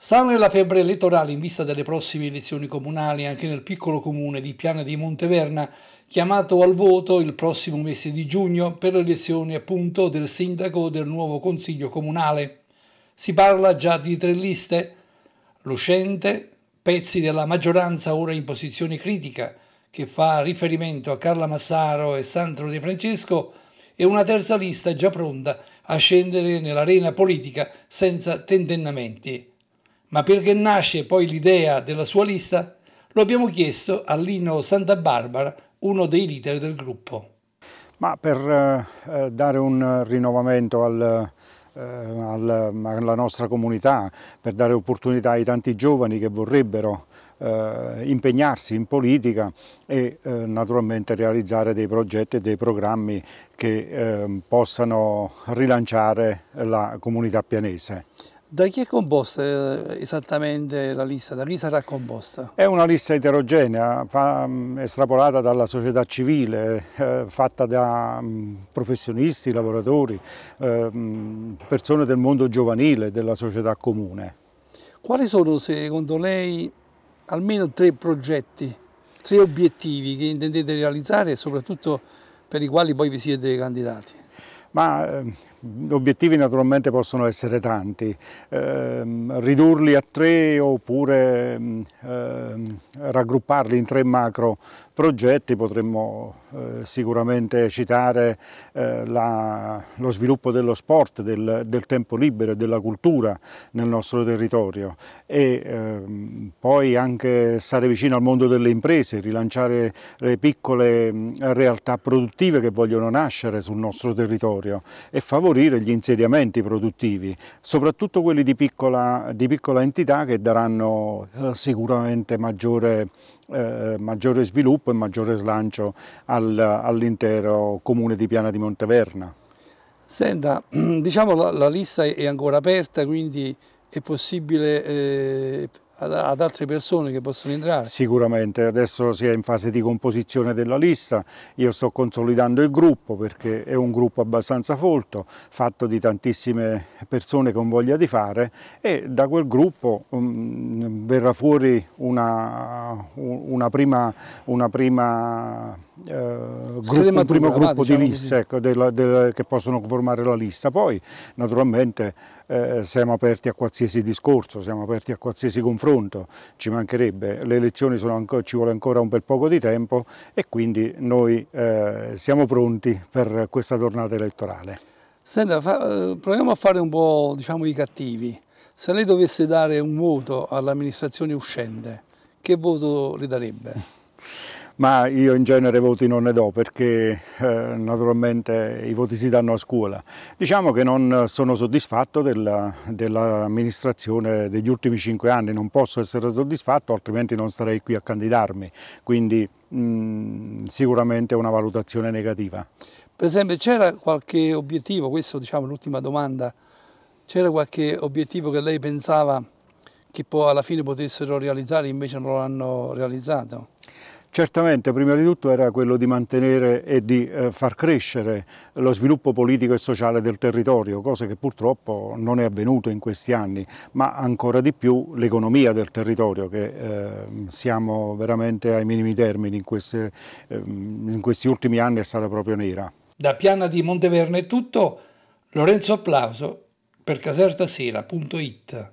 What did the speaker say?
Sale la febbre elettorale in vista delle prossime elezioni comunali anche nel piccolo comune di Piana di Monteverna, chiamato al voto il prossimo mese di giugno per le elezioni appunto del sindaco del nuovo consiglio comunale. Si parla già di tre liste, l'uscente, pezzi della maggioranza ora in posizione critica, che fa riferimento a Carla Massaro e Sandro De Francesco, e una terza lista già pronta a scendere nell'arena politica senza tentennamenti. Ma perché nasce poi l'idea della sua lista? Lo abbiamo chiesto a Lino Santa Barbara, uno dei leader del gruppo. Ma per eh, eh dare un rinnovamento eh, al, alla nostra comunità, per dare opportunità ai tanti giovani che vorrebbero eh, impegnarsi in politica e eh, naturalmente realizzare dei progetti e dei programmi che eh, possano rilanciare la comunità pianese. Da chi è composta eh, esattamente la lista? Da chi sarà composta? È una lista eterogenea, mm, estrapolata dalla società civile, eh, fatta da mm, professionisti, lavoratori, eh, mm, persone del mondo giovanile, della società comune. Quali sono, secondo lei, almeno tre progetti, tre obiettivi che intendete realizzare e soprattutto per i quali poi vi siete candidati? Ma ehm, gli obiettivi naturalmente possono essere tanti, eh, ridurli a tre oppure eh, ehm, raggrupparli in tre macro progetti, potremmo eh, sicuramente citare eh, la, lo sviluppo dello sport, del, del, tempo libero e della cultura nel nostro territorio e ehm, poi anche stare vicino al mondo delle imprese, rilanciare le piccole realtà produttive che vogliono nascere sul nostro territorio e favorire favorire gli insediamenti produttivi, soprattutto quelli di piccola, di piccola entità che daranno eh, sicuramente maggiore, eh, maggiore, sviluppo e maggiore slancio al, all'intero comune di Piana di Monteverna. Senta, diciamo la, la lista è ancora aperta, quindi è possibile eh, ad altre persone che possono entrare? Sicuramente, adesso si è in fase di composizione della lista, io sto consolidando il gruppo perché è un gruppo abbastanza folto, fatto di tantissime persone con voglia di fare e da quel gruppo um, verrà fuori una, una prima, una prima eh, gruppo, un primo gruppo diciamo di liste ecco, della, della, che possono formare la lista. Poi naturalmente eh, siamo aperti a qualsiasi discorso, siamo aperti a qualsiasi confronto, ci mancherebbe. Le elezioni ancora, ci vuole ancora un bel poco di tempo e quindi noi eh, siamo pronti per questa tornata elettorale. Senta, fa, eh, proviamo a fare un po' diciamo, i cattivi. Se lei dovesse dare un voto all'amministrazione uscente, che voto le darebbe? ma io in genere voti non ne do perché eh, naturalmente i voti si danno a scuola. Diciamo che non sono soddisfatto dell'amministrazione degli ultimi cinque anni, non posso essere soddisfatto altrimenti non starei qui a candidarmi, quindi mh, mm, sicuramente una valutazione negativa. Per esempio c'era qualche obiettivo, questa diciamo l'ultima domanda, c'era qualche obiettivo che lei pensava che poi alla fine potessero realizzare e invece non l'hanno realizzato? Certamente, prima di tutto, era quello di mantenere e di eh, far crescere lo sviluppo politico e sociale del territorio, cosa che purtroppo non è avvenuto in questi anni, ma ancora di più l'economia del territorio, che ehm, siamo veramente ai minimi termini in, queste, ehm, in questi ultimi anni è stata proprio nera. Da Piana di Monteverne è tutto. Lorenzo Applauso per casertasera.it